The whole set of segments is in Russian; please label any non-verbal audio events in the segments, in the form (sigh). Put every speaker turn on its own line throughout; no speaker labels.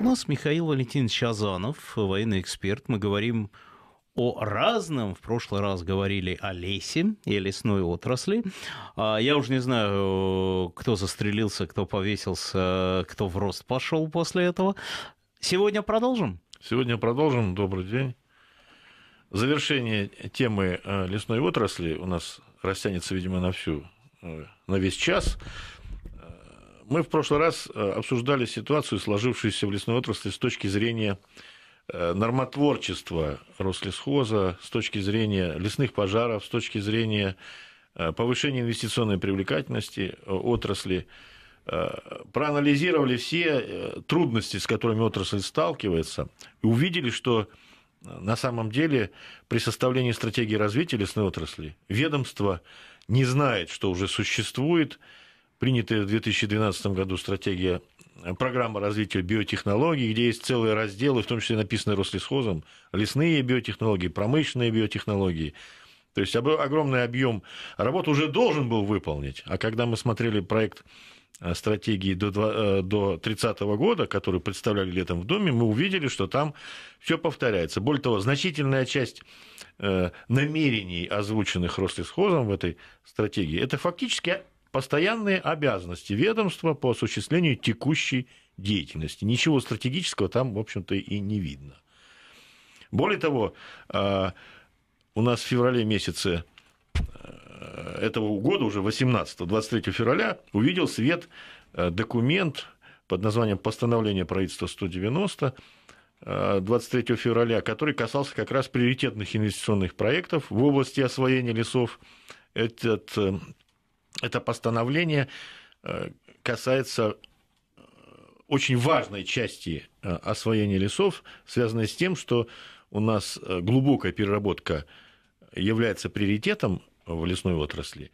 У нас Михаил Валентинович Азанов, военный эксперт. Мы говорим о разном. В прошлый раз говорили о лесе и о лесной отрасли. А, я уже не знаю, кто застрелился, кто повесился, кто в рост пошел
после этого. Сегодня продолжим? Сегодня продолжим. Добрый день. Завершение темы э, лесной отрасли у нас растянется, видимо, на всю, э, на весь час. Мы в прошлый раз э, обсуждали ситуацию, сложившуюся в лесной отрасли с точки зрения э, нормотворчества Рослесхоза, с точки зрения лесных пожаров, с точки зрения э, повышения инвестиционной привлекательности отрасли. Проанализировали все трудности, с которыми отрасль сталкивается, и увидели, что на самом деле при составлении стратегии развития лесной отрасли ведомство не знает, что уже существует, принятая в 2012 году стратегия э, программа развития биотехнологий, где есть целые разделы, в том числе написанные Рослесхозом, лесные биотехнологии, промышленные биотехнологии. То есть огромный объем работ уже должен был выполнить. А когда мы смотрели проект э, стратегии до, э, до 30 года, который представляли летом в Доме, мы увидели, что там все повторяется. Более того, значительная часть намерений, озвученных Рослесхозом в этой стратегии, это фактически постоянные обязанности ведомства по осуществлению текущей деятельности. Ничего стратегического там, в общем-то, и не видно. Более того, э, у нас в феврале месяце э, этого года, уже 18-23 февраля, увидел свет э, документ под названием «Постановление правительства 190», 23 февраля, который касался как раз приоритетных инвестиционных проектов в области освоения лесов. Этот это постановление э, касается э, очень важной части э, освоения лесов, связанной с тем, что у нас глубокая переработка является приоритетом в лесной отрасли.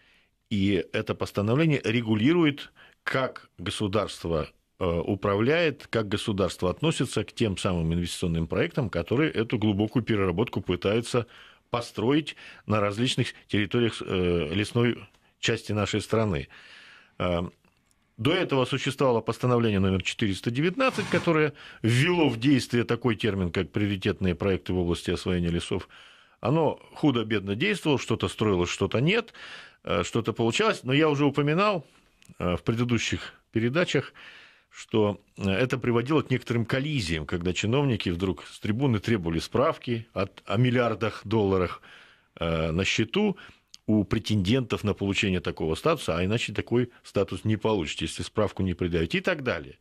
И это постановление регулирует, как государство управляет, как государство относится к тем самым инвестиционным проектам, которые эту глубокую переработку пытаются построить на различных территориях лесной части нашей страны. Э, до этого существовало постановление номер 419, которое ввело в действие такой термин, как приоритетные проекты в области освоения лесов. Оно худо-бедно действовало, что-то строилось, что-то нет, э, что-то получалось. Но я уже упоминал э, в предыдущих передачах, что это приводило к некоторым коллизиям, когда чиновники вдруг с трибуны требовали справки от, о миллиардах долларов на счету, у претендентов на получение такого статуса, а иначе такой статус не получите, если справку не придаете и так далее.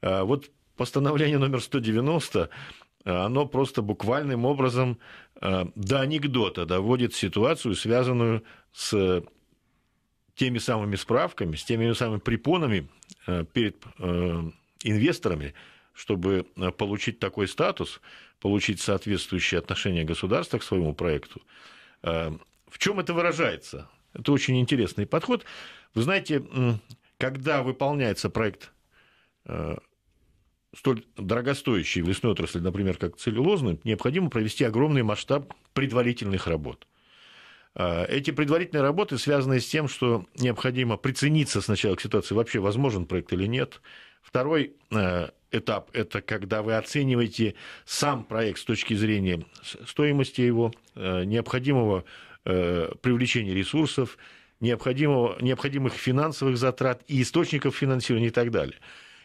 А, вот постановление номер 190 а, оно просто буквальным образом а, до анекдота доводит ситуацию, связанную с теми самыми справками, с теми самыми препонами перед инвесторами, чтобы получить такой статус, получить соответствующие отношения государства к своему проекту, в чем это выражается? Это очень интересный подход. Вы знаете, когда выполняется проект э, столь дорогостоящий в лесной отрасли, например, как целлюлозный, необходимо провести огромный масштаб предварительных работ. Э, эти предварительные работы связаны с тем, что необходимо прицениться сначала к ситуации, вообще возможен проект или нет. Второй э, этап – это когда вы оцениваете сам проект с точки зрения стоимости его, необходимого Э, привлечения ресурсов, необходимого, необходимых финансовых затрат и источников финансирования и так далее.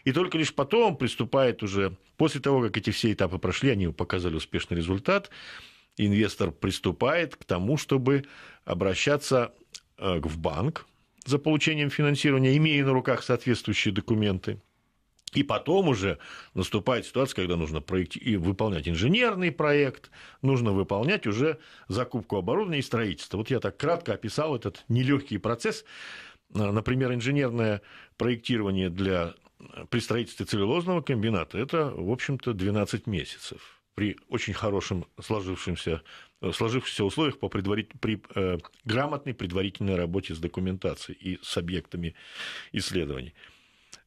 И только лишь потом приступает уже, после того, как эти все этапы прошли, они показали успешный результат, инвестор приступает к тому, чтобы обращаться э, в банк за получением финансирования, имея на руках соответствующие документы – и потом уже наступает ситуация, когда нужно проекти... и выполнять инженерный проект, нужно выполнять уже закупку оборудования и строительство. Вот я так кратко описал этот нелегкий процесс. Э, например, инженерное проектирование для э, при строительстве целлюлозного комбината – это, в общем-то, 12 месяцев при очень хорошем сложившемся, э, сложившихся условиях по предварит, при э, грамотной предварительной работе с документацией и с объектами исследований.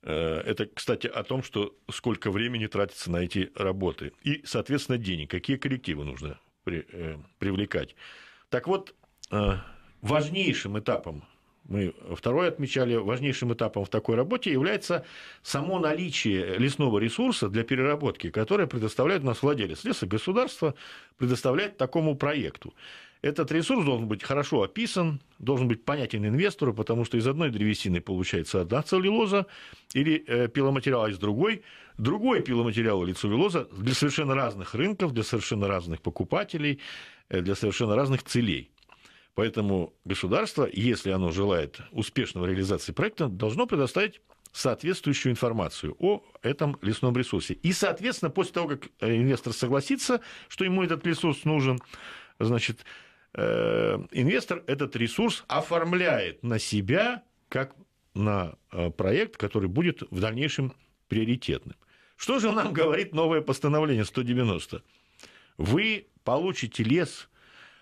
Э, это, кстати, о том, что сколько времени тратится на эти работы. И, соответственно, денег. Какие коллективы нужно при, э, привлекать. Так вот, э, важнейшим этапом, мы второй отмечали, важнейшим этапом в такой работе является само наличие лесного ресурса для переработки, которое предоставляет у нас владелец леса, государство предоставляет такому проекту. Этот ресурс должен быть хорошо описан, должен быть понятен инвестору, потому что из одной древесины получается одна целлюлоза или э, пиломатериал, а из другой другой пиломатериал или целлюлоза для совершенно разных рынков, для совершенно разных покупателей, э, для совершенно разных целей. Поэтому государство, если оно желает успешного реализации проекта, должно предоставить соответствующую информацию о этом лесном ресурсе. И, соответственно, после того, как э, инвестор согласится, что ему этот ресурс нужен, значит, Э, инвестор этот ресурс оформляет на себя как на э, проект, который будет в дальнейшем приоритетным. Что же нам (laughs) говорит новое постановление 190? Вы получите лес,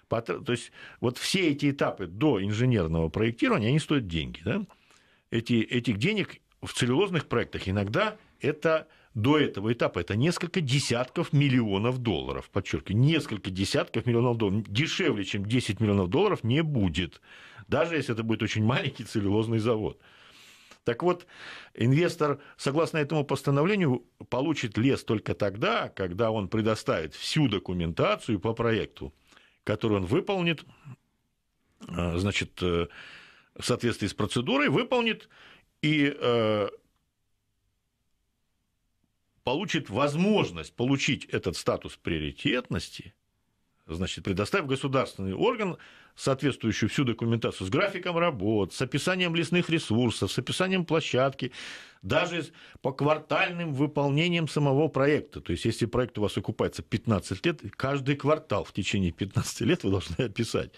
то есть вот все эти этапы до инженерного проектирования, они стоят деньги. Да? Эти, этих денег в целлюлозных проектах иногда это до этого этапа это несколько десятков миллионов долларов, подчеркиваю, несколько десятков миллионов долларов, дешевле, чем 10 миллионов долларов не будет, даже если это будет очень маленький целлюлозный завод. Так вот, инвестор, согласно этому постановлению, получит лес только тогда, когда он предоставит всю документацию по проекту, которую он выполнит, э, значит, э, в соответствии с процедурой, выполнит и э, получит возможность получить этот статус приоритетности, значит, предоставив государственный орган соответствующую всю документацию с графиком работ, с описанием лесных ресурсов, с описанием площадки, даже по квартальным выполнением самого проекта. То есть, если проект у вас окупается 15 лет, каждый квартал в течение 15 лет вы должны описать.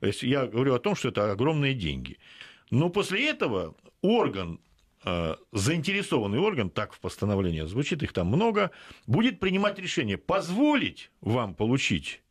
Я говорю о том, что это огромные деньги. Но после этого орган Э, заинтересованный орган, так в постановлении звучит, их там много, будет принимать решение, позволить вам получить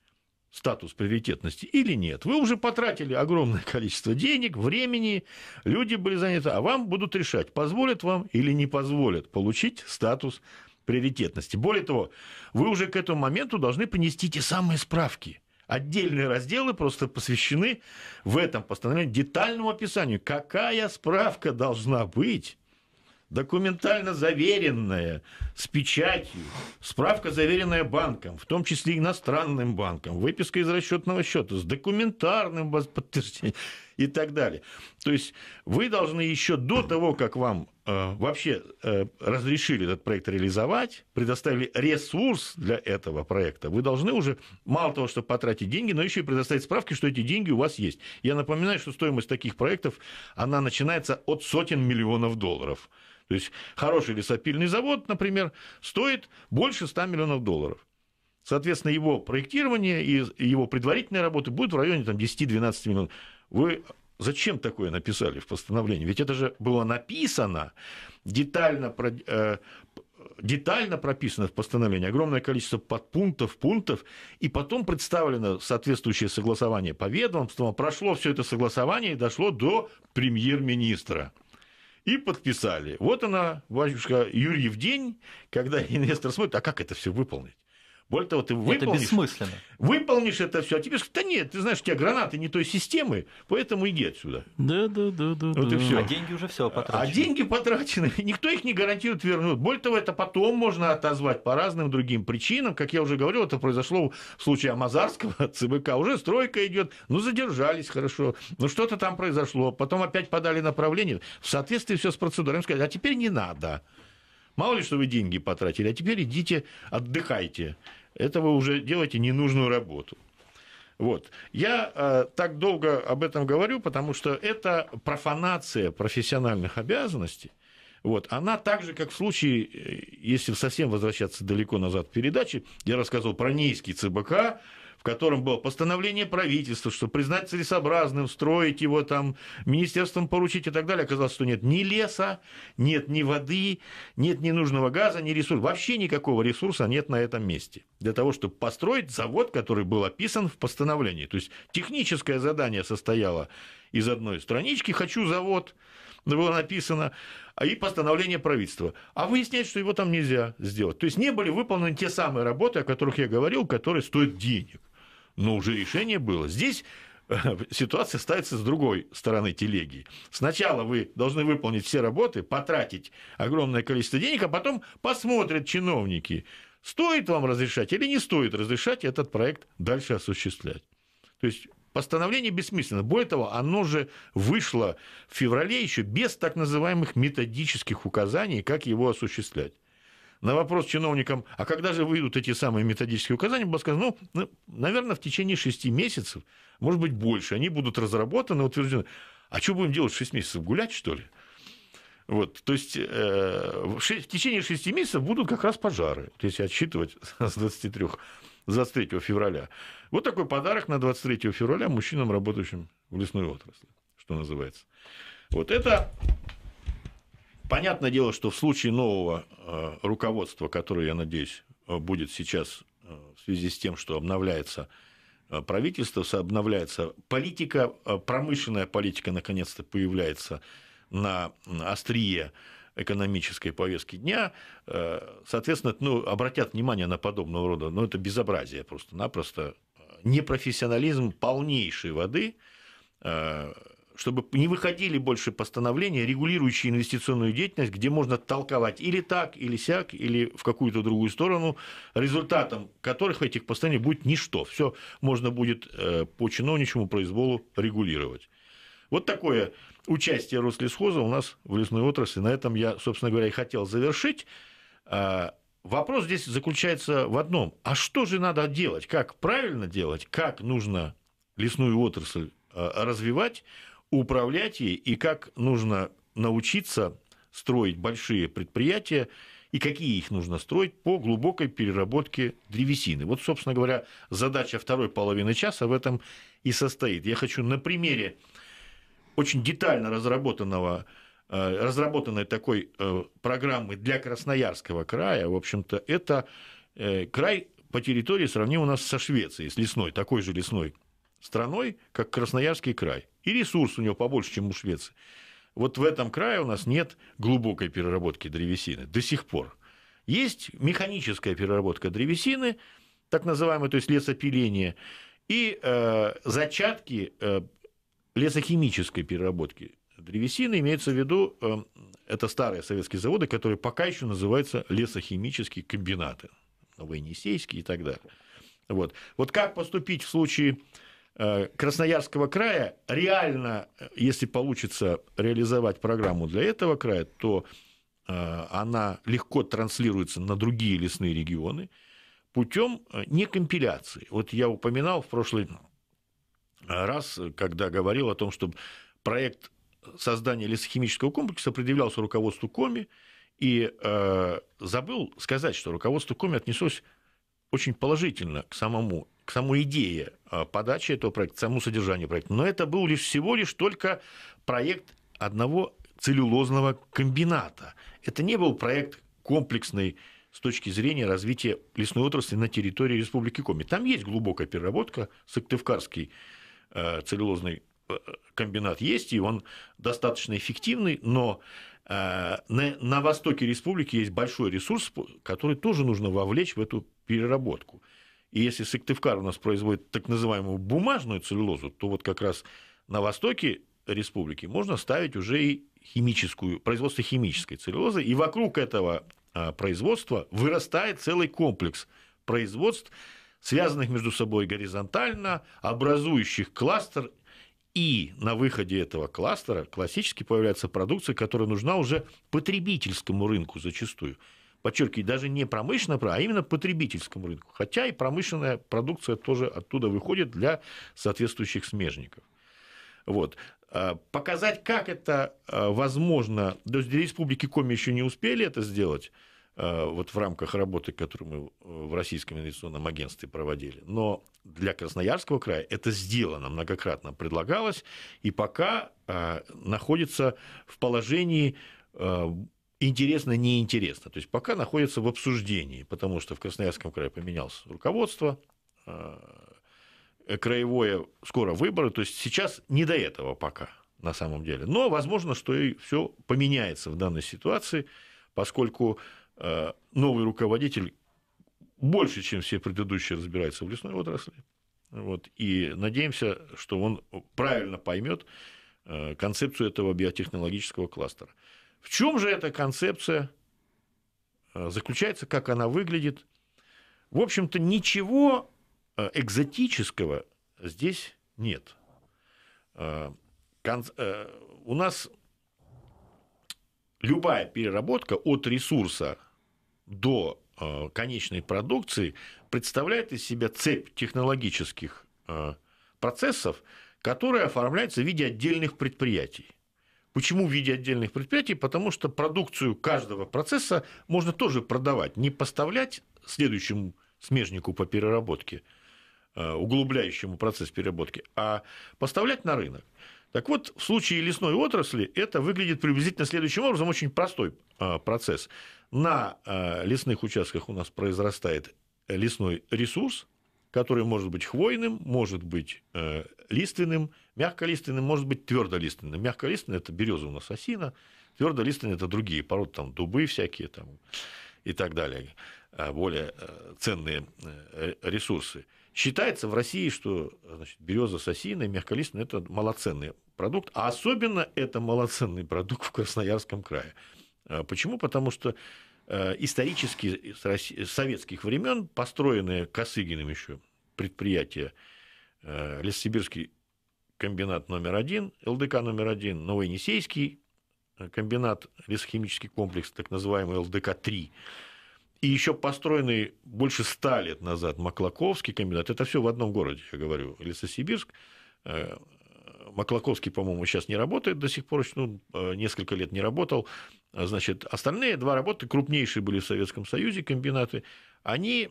статус приоритетности или нет. Вы уже потратили огромное (laughs) количество денег, времени, люди были заняты, а вам будут решать, позволят вам или не позволят получить статус приоритетности. Более того, вы уже к этому моменту должны принести те самые справки. Отдельные разделы просто посвящены в этом постановлении детальному описанию, какая справка должна быть документально заверенная, с печатью, справка, заверенная банком, в том числе иностранным банком, выписка из расчетного счета, с документарным подтверждением и так далее. То есть вы должны еще до того, как вам э, вообще э, разрешили этот проект реализовать, предоставили ресурс для этого проекта, вы должны уже мало того, что потратить деньги, но еще и предоставить справки, что эти деньги у вас есть. Я напоминаю, что стоимость таких проектов, она начинается от сотен миллионов долларов. То есть хороший лесопильный завод, например, стоит больше 100 миллионов долларов. Соответственно, его проектирование и его предварительные работы будут в районе там, 10-12 миллионов. Вы зачем такое написали в постановлении? Ведь это же было написано детально, э, детально прописано в постановлении, огромное количество подпунктов, пунктов, и потом представлено соответствующее согласование по ведомствам, прошло все это согласование и дошло до премьер-министра и подписали. Вот она, Ванюшка, Юрьев день, когда (laughs) инвестор смотрит, а как это все выполнить? Более того, ты выполнишь... Это бессмысленно. Выполнишь это все, а тебе скажут, да нет, ты знаешь, у тебя гранаты не той системы, поэтому иди отсюда.
Да, да, да,
да. Вот и все. А
деньги уже все а
потрачены. А деньги потрачены, (laughs) никто их не гарантирует вернут. Более того, это потом можно отозвать по разным другим причинам. Как я уже говорил, это произошло в случае Амазарского, (laughs) ЦБК. Уже стройка идет, ну задержались хорошо, ну что-то там произошло, потом опять подали направление. В соответствии все с процедурой сказали, а теперь не надо. Мало ли, что вы деньги потратили, а теперь идите отдыхайте это вы уже делаете ненужную работу. Вот. Я э, так долго об этом говорю, потому что это профанация профессиональных обязанностей. Вот. Она так же, как в случае, э, если совсем возвращаться далеко назад в передаче, я рассказывал про низкий ЦБК, в котором было постановление правительства, что признать целесообразным, строить его там, министерством поручить и так далее, оказалось, что нет ни леса, нет ни воды, нет ни нужного газа, ни ресурса. Вообще никакого ресурса нет на этом месте для того, чтобы построить завод, который был описан в постановлении. То есть техническое задание состояло из одной странички «хочу завод», было написано, а и постановление правительства. А выясняется, что его там нельзя сделать. То есть не были выполнены те самые работы, о которых я говорил, которые стоят денег но уже решение было. Здесь э, ситуация ставится с другой стороны телеги. Сначала вы должны выполнить все работы, потратить огромное количество денег, а потом посмотрят чиновники, стоит вам разрешать или не стоит разрешать этот проект дальше осуществлять. То есть Постановление бессмысленно. Более того, оно же вышло в феврале еще без так называемых методических указаний, как его осуществлять. На вопрос чиновникам, а когда же выйдут эти самые методические указания, было сказано, ну, ну наверное, в течение шести месяцев, может быть, больше, они будут разработаны, утверждены. А что будем делать 6 месяцев? Гулять, что ли? Вот, то есть э, в, в течение 6 месяцев будут как раз пожары, вот если отсчитывать (laughs) с 23, с 23 февраля. Вот такой подарок на 23 февраля мужчинам, работающим в лесной отрасли, что называется. Вот это Понятное дело, что в случае нового э, руководства, которое, я надеюсь, э, будет сейчас э, в связи с тем, что обновляется правительство, обновляется политика, промышленная политика наконец-то появляется на острие экономической повестки дня, соответственно, ну, обратят внимание на подобного рода, ну, это безобразие просто-напросто, непрофессионализм полнейшей воды, чтобы не выходили больше постановления, регулирующие инвестиционную деятельность, где можно толковать или так, или сяк, или в какую-то другую сторону, результатом которых этих постановлений будет ничто. Все можно будет э, по чиновничьему произволу регулировать. Вот такое участие Рослесхоза у нас в лесной отрасли. На этом я, собственно говоря, и хотел завершить. А, вопрос здесь заключается в одном. А что же надо делать? Как правильно делать? Как нужно лесную отрасль э, развивать? управлять ей и как нужно научиться строить большие предприятия и какие их нужно строить по глубокой переработке древесины. Вот, собственно говоря, задача второй половины часа в этом и состоит. Я хочу на примере очень детально разработанного э, разработанной такой э, программы для Красноярского края, в общем-то, это э, край по территории сравним у нас со Швецией, с лесной, такой же лесной страной, как Красноярский край. И ресурс у него побольше, чем у Швеции. Вот в этом крае у нас нет глубокой переработки древесины до сих пор. Есть механическая переработка древесины, так называемое, то есть лесопиление, и э, зачатки э, лесохимической переработки древесины имеется в виду, э, это старые советские заводы, которые пока еще называются лесохимические комбинаты, Новоенисейские и так далее. Вот. вот как поступить в случае Э, Красноярского края реально, э, если получится реализовать программу для этого края, то э, она легко транслируется на другие лесные регионы путем не компиляции. Вот я упоминал в прошлый ну, раз, когда говорил о том, что проект создания лесохимического комплекса предъявлялся руководству Коми, и э, забыл сказать, что руководство Коми отнеслось очень положительно к самому к самой идее а, подачи этого проекта, к самому содержанию проекта. Но это был лишь всего лишь только проект одного целлюлозного комбината. Это не был проект комплексный с точки зрения развития лесной отрасли на территории Республики Коми. Там есть глубокая переработка, Сыктывкарский а, целлюлозный а, комбинат есть, и он достаточно эффективный, но на, на востоке республики есть большой ресурс, который тоже нужно вовлечь в эту переработку. И если Сыктывкар у нас производит так называемую бумажную целлюлозу, то вот как раз на востоке республики можно ставить уже и химическую, производство химической целлюлозы. И вокруг этого а, производства вырастает целый комплекс производств, связанных между собой горизонтально, образующих кластер. И на выходе этого кластера классически появляется продукция, которая нужна уже потребительскому рынку зачастую – подчеркиваю, даже не промышленном, а именно потребительском рынку. Хотя и промышленная продукция тоже оттуда выходит для соответствующих смежников. Вот. А, показать, как это а, возможно, до республики Коми еще не успели это сделать, а, вот в рамках работы, которую мы в Российском инвестиционном агентстве проводили. Но для Красноярского края это сделано, многократно предлагалось, и пока находится в положении интересно, неинтересно. То есть пока находится в обсуждении, потому что в Красноярском крае поменялось руководство, э, краевое скоро выборы, то есть сейчас не до этого пока на самом деле. Но возможно, что и все поменяется в данной ситуации, поскольку э, новый руководитель больше, чем все предыдущие, разбирается в лесной отрасли. Вот, и надеемся, что он правильно поймет э, концепцию этого биотехнологического кластера. В чем же эта концепция э, заключается, как она выглядит? В общем-то, ничего э, экзотического здесь нет. Э, у нас любая переработка от ресурса до конечной продукции представляет из себя цепь технологических процессов, которая оформляется в виде отдельных предприятий. Почему в виде отдельных предприятий? Потому что продукцию каждого процесса можно тоже продавать, не поставлять следующему смежнику по переработке, э, углубляющему процесс переработки, а поставлять на рынок. Так вот, в случае лесной отрасли это выглядит приблизительно следующим образом, очень простой э, процесс. На э, лесных участках у нас произрастает лесной ресурс, который может быть хвойным, может быть э, лиственным, мягколиственным, может быть твердолиственным. Мягколиственный – это береза у нас осина, твердолиственный – это другие породы, там дубы всякие там, и так далее, э, более э, ценные э, ресурсы. Считается в России, что значит, береза с осиной, мягколистный – это малоценный продукт, а особенно это малоценный продукт в Красноярском крае. Почему? Потому что Э, исторически с советских времен построенные Косыгиным еще предприятие э, Лессибирский комбинат номер один, ЛДК номер один, Новоенисейский э, комбинат, лесохимический комплекс, так называемый ЛДК-3, и еще построенный больше ста лет назад Маклаковский комбинат, это все в одном городе, я говорю, Лесосибирск, Маклаковский, по-моему, сейчас не работает до сих пор, ну, несколько лет не работал, а, значит, остальные два работы, крупнейшие были в Советском Союзе комбинаты, они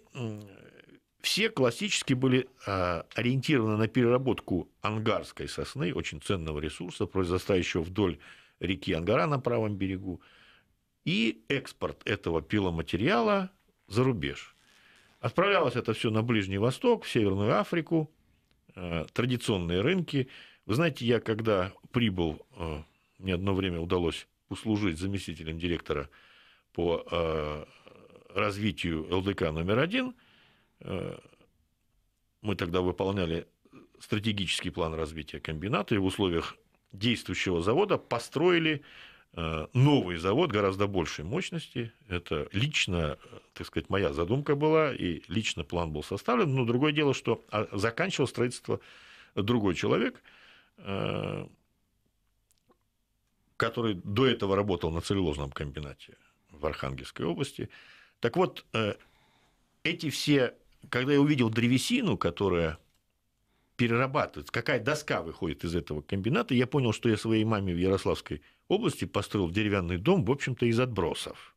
все классически были а, ориентированы на переработку ангарской сосны, очень ценного ресурса, произрастающего вдоль реки Ангара на правом берегу, и экспорт этого пиломатериала за рубеж. Отправлялось это все на Ближний Восток, в Северную Африку, а, традиционные рынки. Вы знаете, я когда прибыл, мне одно время удалось услужить заместителем директора по э, развитию ЛДК номер один. Э, мы тогда выполняли стратегический план развития комбината, и в условиях действующего завода построили э, новый завод гораздо большей мощности. Это лично, э, так сказать, моя задумка была, и лично план был составлен. Но другое дело, что а, заканчивал строительство другой человек, который до этого работал на целлюлозном комбинате в Архангельской области. Так вот, э, эти все, когда я увидел древесину, которая перерабатывается, какая доска выходит из этого комбината, я понял, что я своей маме в Ярославской области построил деревянный дом, в общем-то, из отбросов.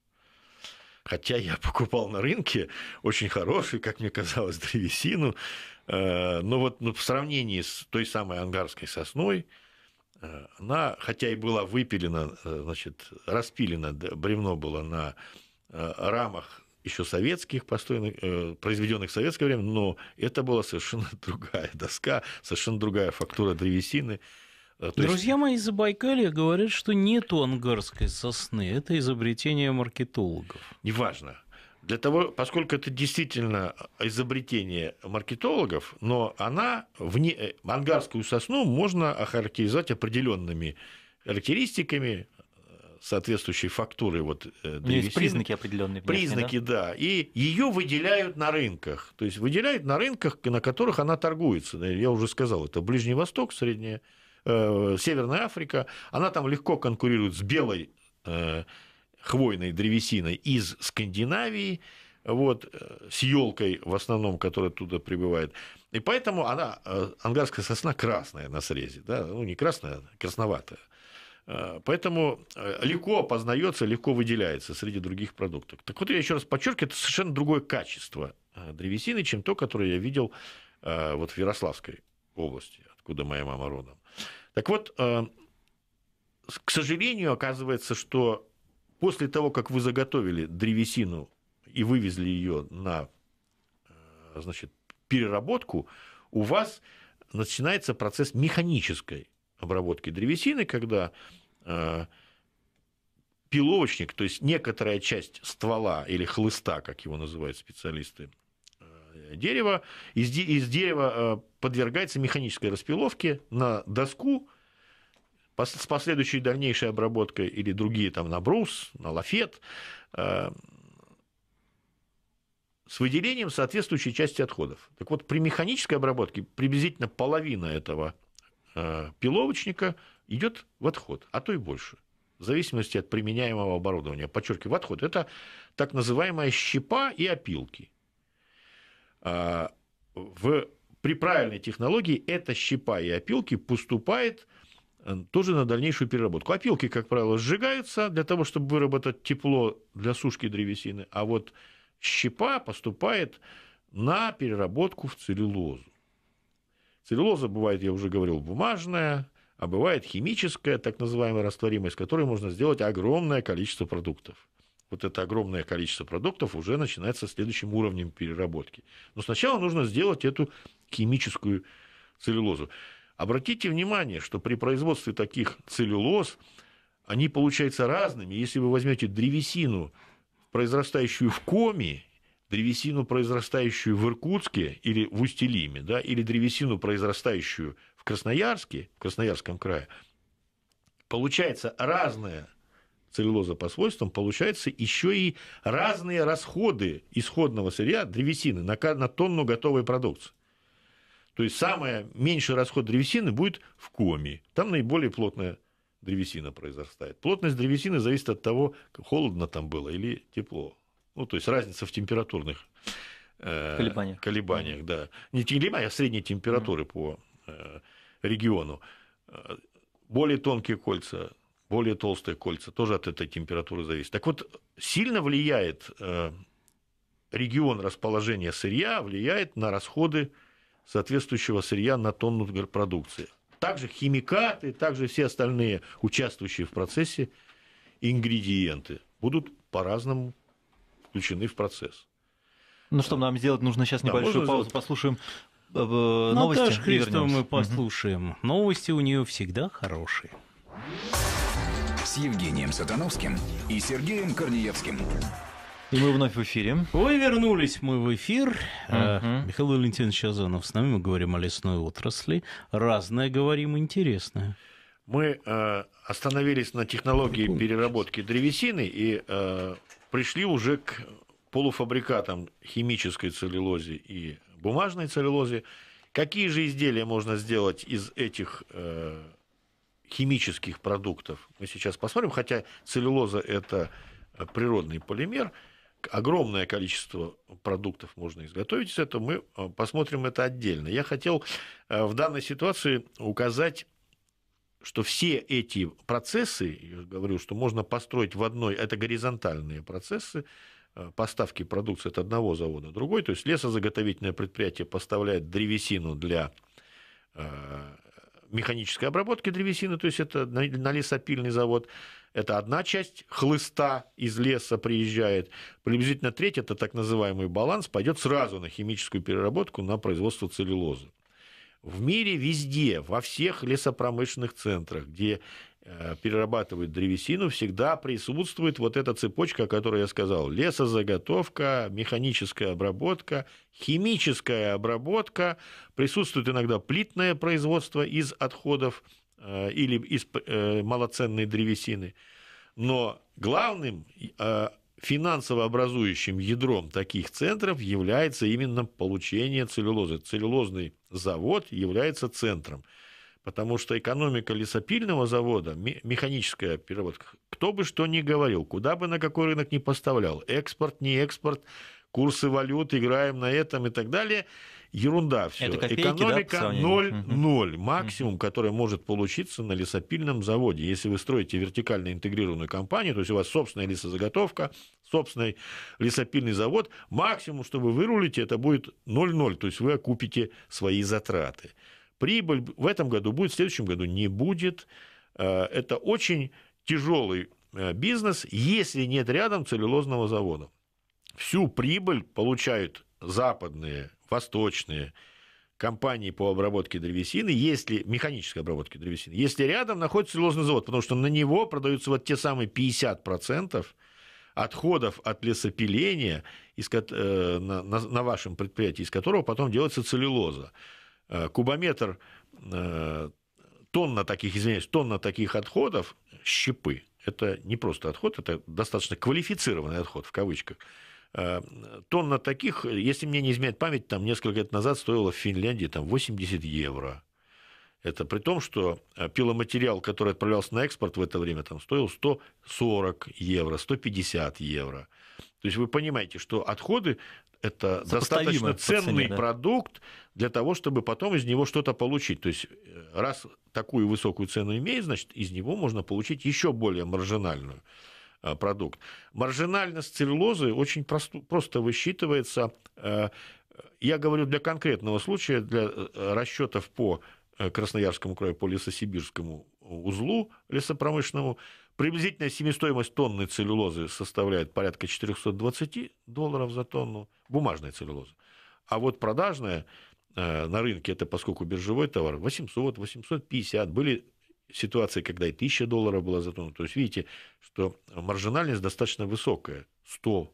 Хотя я покупал на рынке очень хороший, как мне казалось, древесину. Э, но вот ну, в сравнении с той самой ангарской сосной – Э, она, хотя и была выпилена, э, значит, распилена, бревно было на э, рамах еще советских, построенных, произведенных в советское время, но это была совершенно (laughs) другая доска, совершенно другая фактура древесины. То Друзья есть... мои из Забайкалья говорят, что нету ангарской сосны. Это изобретение маркетологов. Неважно для того, поскольку это действительно изобретение маркетологов, но она вне э, ангарскую сосну можно охарактеризовать определенными характеристиками э, соответствующей фактуры вот э, ну, есть признаки определенные признаки да? да и ее выделяют на рынках то есть выделяют на рынках на которых она торгуется я уже сказал это Ближний Восток Средняя Северная Африка она там легко конкурирует с белой хвойной древесиной из Скандинавии, вот, э, с елкой в основном, которая туда прибывает. И поэтому она, э, ангарская сосна красная на срезе, да, ну не красная, а красноватая. Э, поэтому легко опознается, легко выделяется среди других продуктов. Так вот, я еще раз подчеркиваю, это совершенно другое качество древесины, чем то, которое я видел вот в Ярославской области, откуда моя мама родом. Так вот, к сожалению, оказывается, что После того, как вы заготовили древесину и вывезли ее на э, значит, переработку, у вас начинается процесс механической обработки древесины, когда э, пиловочник, то есть некоторая часть ствола или хлыста, как его называют специалисты, э, дерева, из, из дерева подвергается механической распиловке на доску, с последующей дальнейшей обработкой или другие там на брус, на лафет, э, с выделением соответствующей части отходов. Так вот, при механической обработке приблизительно половина этого э, пиловочника идет в отход, а то и больше, в зависимости от применяемого оборудования. Подчеркиваю, в отход – это так называемая щепа и опилки. Э, в, при правильной технологии эта щепа и опилки поступает – Э, тоже на дальнейшую переработку. Опилки, а как правило, сжигаются для того, чтобы выработать тепло для сушки древесины, а вот щепа поступает на переработку в целлюлозу. Целлюлоза бывает, я уже говорил, бумажная, а бывает химическая, так называемая растворимость, из которой можно сделать огромное количество продуктов. Вот это огромное количество продуктов уже начинается следующим уровнем переработки. Но сначала нужно сделать эту химическую целлюлозу. Обратите внимание, что при производстве таких целлюлоз они получаются разными. Если вы возьмете древесину, произрастающую в коме, древесину, произрастающую в Иркутске или в Устилиме, да, или древесину, произрастающую в Красноярске, в Красноярском крае, получается разная целлюлоза по свойствам, получается еще и разные расходы исходного сырья древесины на, на тонну готовой продукции. То есть самый меньший расход древесины будет в коме. Там наиболее плотная древесина произрастает. Плотность древесины зависит от того, холодно там было или тепло. Ну, то есть разница в температурных э, колебаниях. колебаниях да. Не колебания, а средней температуры по э, региону. Э, более тонкие кольца, более толстые кольца тоже от этой температуры зависит. Так вот, сильно влияет э, регион расположения сырья, влияет на расходы соответствующего сырья на тонну продукции. Также химикаты, также все остальные участвующие в процессе ингредиенты будут по-разному включены в процесс.
Ну что нам сделать? Нужно сейчас да, паузу. Сделать... Послушаем э, э, новости. Наташа Христова мы послушаем. Угу. Новости у нее всегда хорошие. С Евгением Сатановским и Сергеем Корнеевским. И мы вновь в эфире. Вы вернулись мы в эфир. Uh-huh. Михаил Валентинович Азанов с нами. Мы говорим о лесной
отрасли. Разное говорим, интересное. Мы э, остановились на технологии переработки древесины и э, пришли уже к полуфабрикатам химической целлюлозе и бумажной целлюлозе. Какие же изделия можно сделать из этих э, химических продуктов? Мы сейчас посмотрим, хотя целлюлоза – это природный полимер – огромное количество продуктов можно изготовить из этого. Мы э, посмотрим это отдельно. Я хотел э, в данной ситуации указать что все эти процессы, я говорю, что можно построить в одной, это горизонтальные процессы, э, поставки продукции от одного завода в другой, то есть лесозаготовительное предприятие поставляет древесину для механической обработки древесины, то есть это на лесопильный завод, это одна часть хлыста из леса приезжает. Приблизительно треть, это так называемый баланс, пойдет сразу на химическую переработку, на производство целлюлозы. В мире везде, во всех лесопромышленных центрах, где э, перерабатывают древесину, всегда присутствует вот эта цепочка, о которой я сказал. Лесозаготовка, механическая обработка, химическая обработка, присутствует иногда плитное производство из отходов Э, или из э, малоценной древесины. Но главным э, финансово образующим ядром таких центров является именно получение целлюлозы. Целлюлозный завод является центром, потому что экономика лесопильного завода, механическая переработка, кто бы что ни говорил, куда бы на какой рынок ни поставлял, экспорт, не экспорт, курсы валют, играем на этом и так далее – ерунда все. Это копейки, Экономика да, 0,0 максимум, который может получиться на лесопильном заводе. Если вы строите вертикально интегрированную компанию, то есть у вас собственная лесозаготовка, собственный лесопильный завод, максимум, что вы вырулите, это будет 0,0, то есть вы окупите свои затраты. Прибыль в этом году будет, в следующем году не будет. Э, это очень тяжелый э, бизнес, если нет рядом целлюлозного завода. Всю прибыль получают западные восточные, компании по обработке древесины, если механической обработке древесины, если рядом находится целлюлозный завод, потому что на него продаются вот те самые 50% отходов от лесопиления из, э, на, на, на вашем предприятии, из которого потом делается целлюлоза. Э, кубометр, э, тонна таких, извиняюсь, тонна таких отходов, щепы, это не просто отход, это достаточно квалифицированный отход в кавычках – Э, тонна таких, если мне не изменяет память, там несколько лет назад стоила в Финляндии там, 80 евро. Это при том, что э, пиломатериал, который отправлялся на экспорт в это время, там стоил 140 евро, 150 евро. То есть вы понимаете, что отходы это достаточно ценный цене, да? продукт для того, чтобы потом из него что-то получить. То есть э, раз такую высокую цену имеет, значит из него можно получить еще более маржинальную. Э, продукт. Маржинальность целлюлозы очень просто, просто высчитывается, э, я говорю для конкретного случая, для э, расчетов по Красноярскому краю, по лесосибирскому узлу лесопромышленному, Приблизительная себестоимость тонны целлюлозы составляет порядка 420 долларов за тонну бумажной целлюлозы. А вот продажная на рынке, это поскольку биржевой товар, 800-850. Были ситуации, когда и 1000 долларов была за тонну, То есть видите, что маржинальность достаточно высокая, 100%.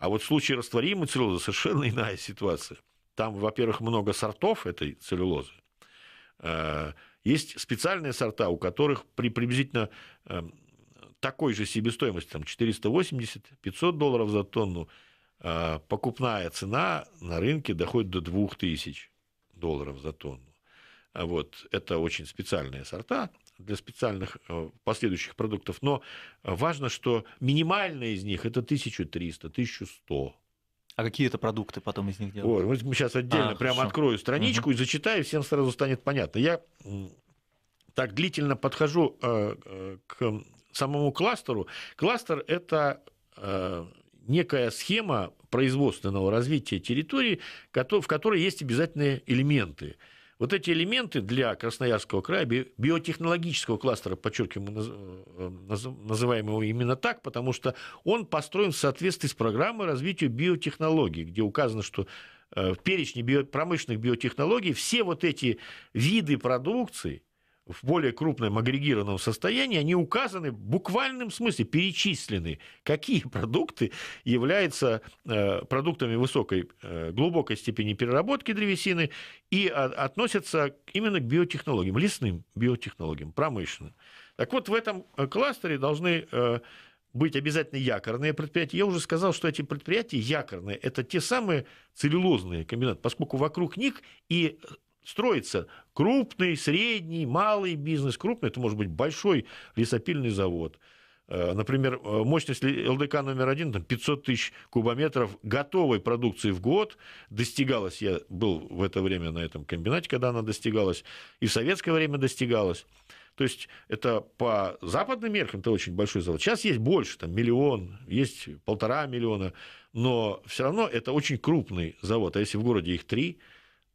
А вот в случае растворимой целлюлозы совершенно иная ситуация. Там, во-первых, много сортов этой целлюлозы. Э, есть специальные сорта, у которых при приблизительно э, такой же себестоимости, там 480-500 долларов за тонну, э, покупная цена на рынке доходит до 2000 долларов за тонну. А вот, это очень специальные сорта для специальных э, последующих продуктов. Но важно, что минимальные из них – это 1300, 1100. А какие это продукты потом из них делают? Вот, мы сейчас отдельно а, прямо хорошо. открою страничку угу. и зачитаю, всем сразу станет понятно. Я так длительно подхожу э, э, к самому кластеру. Кластер – это некая схема производственного развития территории, в которой есть обязательные элементы – вот эти элементы для Красноярского края, биотехнологического кластера, подчеркиваем, э, называемого именно так, потому что он построен в соответствии с программой развития биотехнологий, где указано, что э, в перечне промышленных биотехнологий все вот эти виды продукции – в более крупном агрегированном состоянии, они указаны в буквальном смысле, перечислены, какие (laughs) продукты являются э, продуктами высокой, э, глубокой степени переработки древесины и относятся именно к биотехнологиям, лесным биотехнологиям, промышленным. Так вот, в этом э, кластере должны быть обязательно якорные предприятия. Я уже сказал, что эти предприятия якорные – это те самые целлюлозные комбинаты, поскольку вокруг них и строится крупный, средний, малый бизнес. Крупный – это может быть большой лесопильный завод. Э, например, э, мощность ЛДК номер один, там 500 тысяч кубометров готовой продукции в год достигалась. Я был в это время на этом комбинате, когда она достигалась, и в советское время достигалась. То есть это по западным меркам это очень большой завод. Сейчас есть больше, там миллион, есть полтора миллиона, но все равно это очень крупный завод. А если в городе их три,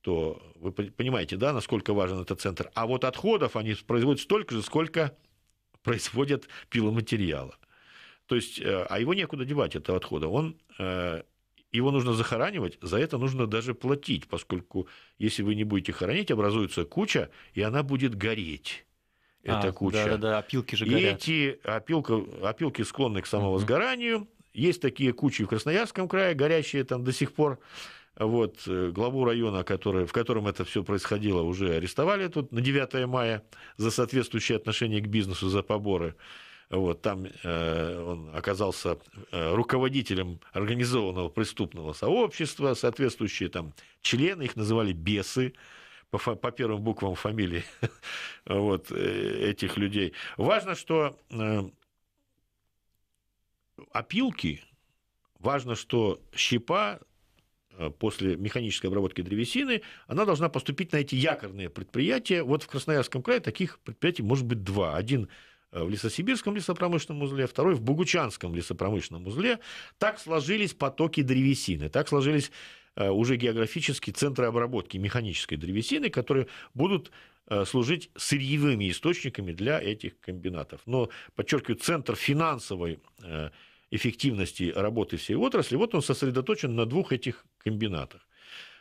то вы понимаете, да, насколько важен этот центр. А вот отходов они производят столько же, сколько производят пиломатериала. То есть, э, а его некуда девать, этого отхода. Он, э, его нужно захоранивать, за это нужно даже платить, поскольку если вы не будете хоронить, образуется куча, и она будет гореть
эта а, куча. Да, да, опилки же горят.
И эти опилка, опилки склонны к самовозгоранию. Угу. Есть такие кучи в Красноярском крае, горящие там до сих пор. Вот, э, главу района, который, в котором это все происходило, уже арестовали тут на 9 мая за соответствующее отношение к бизнесу, за поборы. Вот, там э, он оказался э, руководителем организованного преступного сообщества, соответствующие там члены, их называли бесы, по, по первым буквам фамилии (laughs) вот, э, этих людей. Важно, что э, опилки, важно, что щипа Э, после механической обработки древесины, она должна поступить на эти якорные предприятия. Вот в Красноярском крае таких предприятий может быть два. Один э, в Лесосибирском лесопромышленном узле, второй в Бугучанском лесопромышленном узле. Так сложились потоки древесины, так сложились э, уже географические центры обработки механической древесины, которые будут служить сырьевыми источниками для этих комбинатов. Но, подчеркиваю, центр финансовой эффективности работы всей отрасли, вот он сосредоточен на двух этих комбинатах.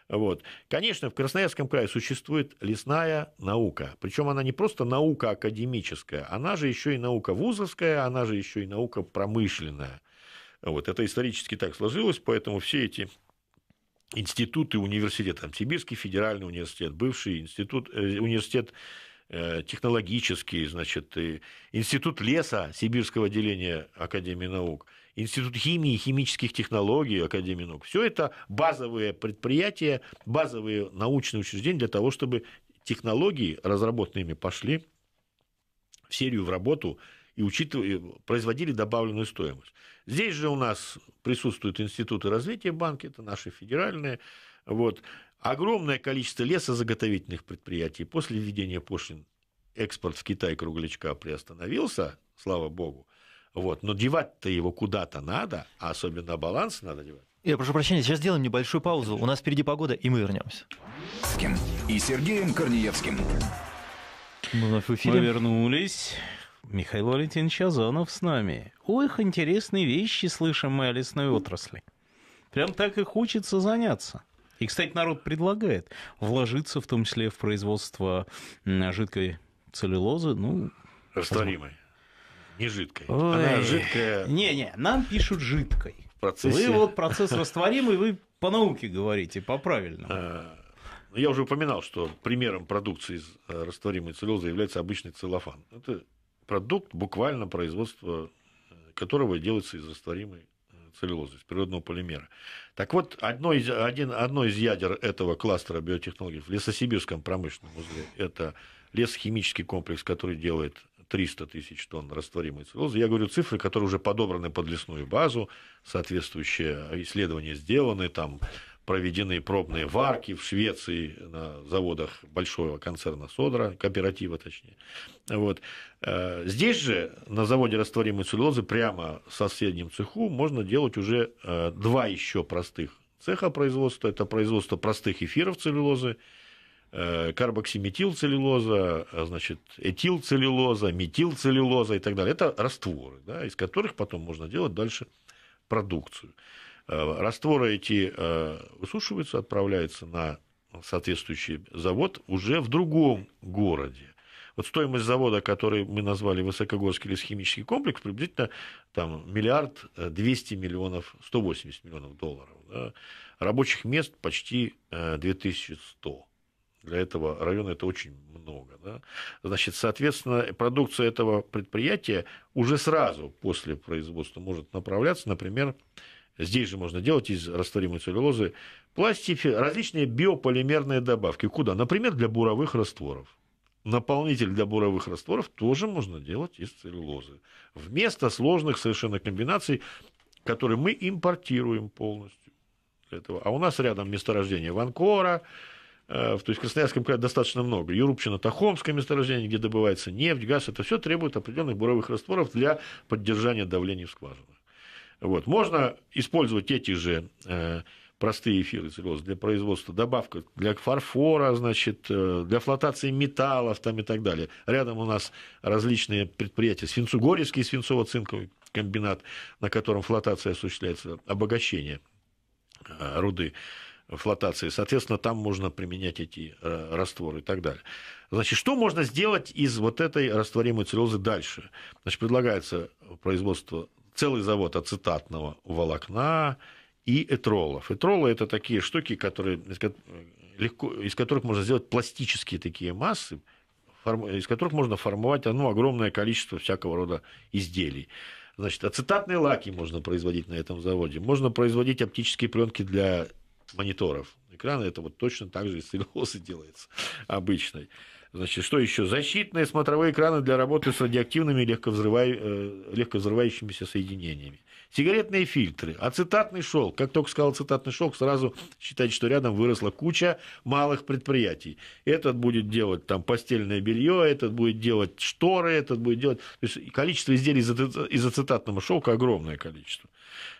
Вот. Конечно, в Красноярском крае существует лесная наука. Причем она не просто наука академическая, она же еще и наука вузовская, она же еще и наука промышленная. Вот. Это исторически так сложилось, поэтому все эти институты, университеты, там, Сибирский федеральный университет, бывший институт, э, университет э, технологический, значит, институт леса Сибирского отделения Академии наук – Институт химии и химических технологий Академии наук. Все это базовые предприятия, базовые научные учреждения для того, чтобы технологии, разработанные ими, пошли в серию, в работу и учитывали, производили добавленную стоимость. Здесь же у нас присутствуют институты развития банки, это наши федеральные, вот. Огромное количество лесозаготовительных предприятий после введения пошлин экспорт в Китай круглячка приостановился, слава богу. Вот. Но девать-то его куда-то надо, а особенно баланс надо девать.
Я прошу прощения, сейчас сделаем небольшую паузу. У нас впереди погода, и мы вернемся. И Сергеем Корнеевским. Мы вновь в эфире. Мы вернулись. Михаил Валентинович Азанов с нами. Ой, их интересные вещи слышим мы о лесной отрасли. Прям так и хочется заняться. И, кстати, народ предлагает вложиться в том числе в производство жидкой целлюлозы. Ну, Растворимой
не жидкой. Ой. Она жидкая.
Не-не, нам пишут жидкой. Процессе... Вы вот процесс
растворимый, вы по науке говорите, по правильному. А, ну, я уже упоминал, что примером продукции из э, растворимой целлюлозы является обычный целлофан. Это продукт буквально производства э, которого делается из растворимой э, целлюлозы, из природного полимера. Так вот, одно из, один, одно из ядер этого кластера биотехнологий в Лесосибирском промышленном узле – это лесохимический комплекс, который делает 300 тысяч тонн растворимой целлюлозы. Я говорю цифры, которые уже подобраны под лесную базу, соответствующие исследования сделаны, там проведены пробные варки в Швеции на заводах большого концерна Содра, кооператива точнее. Вот. Э, здесь же на заводе растворимой целлюлозы прямо в соседнем цеху можно делать уже э, два еще простых цеха производства. Это производство простых эфиров целлюлозы – Э, карбоксиметилцеллюлоза, э, значит, этилцеллюлоза, метилцеллюлоза и так далее. Это растворы, да, из которых потом можно делать дальше продукцию. Э, растворы эти высушиваются, отправляются на соответствующий завод уже в другом городе. Вот стоимость завода, который мы назвали Высокогорский лесохимический комплекс, приблизительно там, миллиард двести миллионов, 180 миллионов долларов. Да? Рабочих мест почти 2100 для этого района это очень много. Да? Значит, соответственно, продукция этого предприятия уже сразу после производства может направляться, например, здесь же можно делать из растворимой целлюлозы пластифи различные биополимерные добавки. Куда? Например, для буровых растворов. Наполнитель для буровых растворов тоже можно делать из целлюлозы. Вместо сложных совершенно комбинаций, которые мы импортируем полностью. Для этого. А у нас рядом месторождение Ванкора, Э, то есть в Красноярском крае достаточно много. Юрупчино-Тахомское месторождение, где добывается нефть, газ, это все требует определенных буровых растворов для поддержания давления в скважинах. Вот. Можно использовать эти же э, простые эфиры целлюлозы для производства добавка для фарфора, значит, э, для флотации металлов там и так далее. Рядом у нас различные предприятия. Свинцугоревский свинцово-цинковый комбинат, на котором флотация осуществляется, обогащение руды флотации. Соответственно, там можно применять эти э, растворы и так далее. Значит, что можно сделать из вот этой растворимой целлюлозы дальше? Значит, предлагается производство целый завод ацетатного волокна и этролов. Этролы – это такие штуки, которые, легко, из которых можно сделать пластические такие массы, из которых можно формовать ну, огромное количество всякого рода изделий. Значит, ацетатные лаки можно производить на этом заводе. Можно производить оптические пленки для мониторов экрана. Это вот точно так же из целлюлозы делается (laughs) обычной. Значит, что еще? Защитные смотровые экраны для работы с радиоактивными э, легковзрывающимися соединениями. Сигаретные фильтры, ацетатный шелк. Как только сказал ацетатный шелк, сразу считайте, что рядом выросла куча малых предприятий. Этот будет делать там постельное белье, этот будет делать шторы, этот будет делать... То есть количество изделий из ацетатного шелка огромное количество.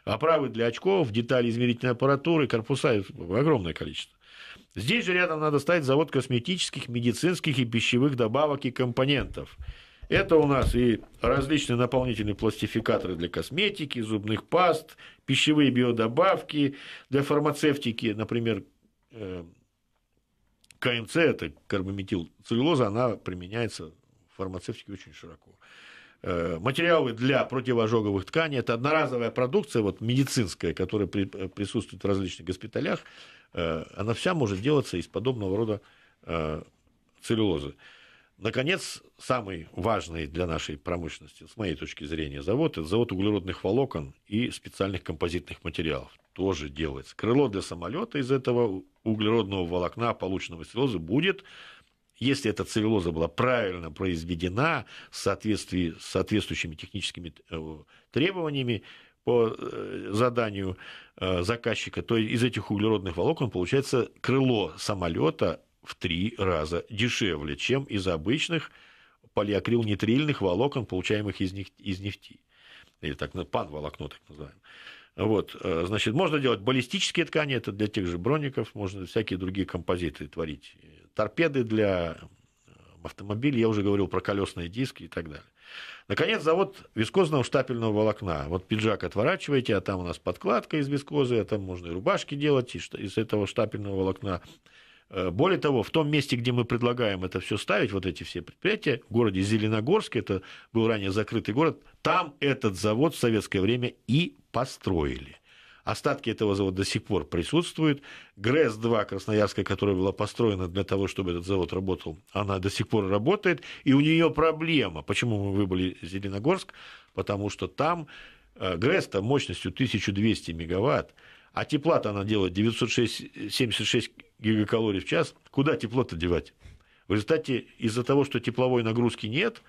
Оправы для очков, детали измерительной аппаратуры, корпуса огромное количество. Здесь же рядом надо ставить завод косметических, медицинских и пищевых добавок и компонентов. Это у нас и различные наполнительные пластификаторы для косметики, зубных паст, пищевые биодобавки, для фармацевтики, например, э, КМЦ, это карбометилцеллюлоза, она применяется в фармацевтике очень широко. Э, материалы для противоожоговых тканей – это одноразовая продукция, вот медицинская, которая э, присутствует в различных госпиталях, она вся может делаться из подобного рода целлюлозы. Наконец, самый важный для нашей промышленности, с моей точки зрения, завод – это завод углеродных волокон и специальных композитных материалов. Тоже делается. Крыло для самолета из этого углеродного волокна, полученного целлюлозы, будет если эта целлюлоза была правильно произведена в соответствии с соответствующими техническими э, требованиями по э, заданию э, заказчика, то из этих углеродных волокон получается крыло самолета в три раза дешевле, чем из обычных полиакрилнитрильных волокон, получаемых из, них, из нефти. Или так, ну, пан-волокно, так называем. Вот, э, значит, можно делать баллистические ткани, это для тех же броников, можно всякие другие композиты творить. Торпеды для э, автомобилей, я уже говорил про колесные диски и так далее. Наконец, завод вискозного штапельного волокна. Вот пиджак отворачиваете, а там у нас подкладка из вискозы, а там можно и рубашки делать из этого штапельного волокна. Э, более того, в том месте, где мы предлагаем это все ставить, вот эти все предприятия, в городе Зеленогорске, это был ранее закрытый город, там этот завод в советское время и построили. Остатки этого завода до сих пор присутствуют. ГРЭС-2 Красноярская, которая была построена для того, чтобы этот завод работал, она до сих пор работает. И у нее проблема. Почему мы выбрали Зеленогорск? Потому что там э, ГРЭС-то мощностью 1200 мегаватт а тепла-то она делает 976 гигакалорий в час, куда тепло-то девать? В результате из-за того, что тепловой нагрузки нет,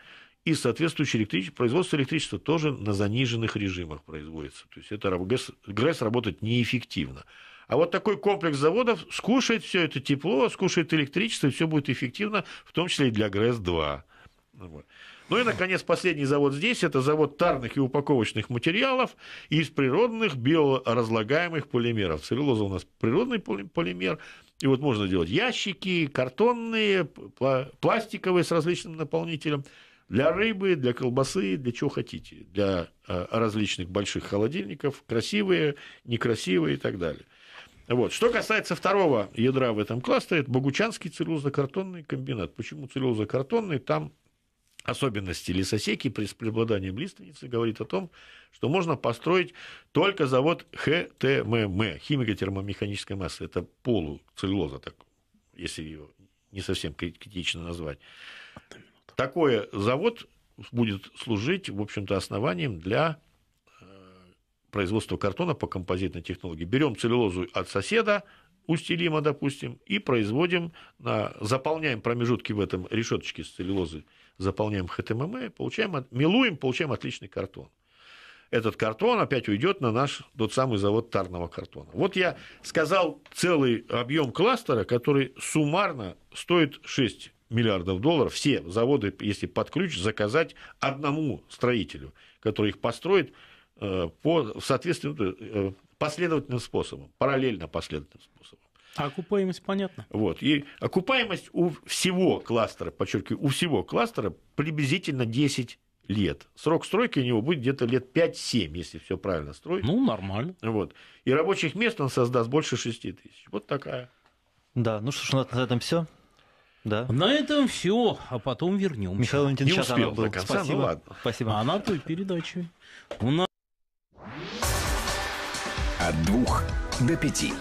и соответствующее электричество, производство электричества тоже на заниженных режимах производится. То есть это ГЭС, ГЭС работает неэффективно. А вот такой комплекс заводов скушает все это тепло, скушает электричество, и все будет эффективно, в том числе и для ГРЭС-2. Ну и, наконец, последний завод здесь – это завод тарных и упаковочных материалов из природных биоразлагаемых полимеров. Целлюлоза у нас природный полимер, и вот можно делать ящики, картонные, пластиковые с различным наполнителем для рыбы, для колбасы, для чего хотите, для э, различных больших холодильников, красивые, некрасивые и так далее. Вот. Что касается второго ядра в этом кластере, это Богучанский целлюлозно-картонный комбинат. Почему целлюлозно-картонный? Там особенности лесосеки при преобладании лиственницы говорит о том, что можно построить только завод ХТММ, химико-термомеханической массы. Это полуцеллюлоза, так, если ее не совсем критично назвать. Такой завод будет служить, в общем-то, основанием для э, производства картона по композитной технологии. Берем целлюлозу от соседа, устелима, допустим, и производим, на, заполняем промежутки в этом решеточке с целлюлозы заполняем ХТММ, получаем, милуем, получаем отличный картон. Этот картон опять уйдет на наш тот самый завод тарного картона. Вот я сказал целый объем кластера, который суммарно стоит 6 миллиардов долларов. Все заводы, если под ключ, заказать одному строителю, который их построит э, по соответственно, э, последовательным способом, параллельно последовательным способом. А окупаемость понятно. Вот. И окупаемость у всего кластера, подчеркиваю, у всего кластера приблизительно 10 лет. Срок стройки у него будет где-то лет 5-7, если все правильно строить. Ну, нормально. Вот. И рабочих мест он создаст больше 6 тысяч. Вот такая. Да, ну что ж, у нас на этом все.
Да. На этом все, а потом вернемся. Михаил Валентинович, Не успел был. до конца, ну Спасибо. ну ладно. Спасибо. А на той передаче у нас... От двух до пяти.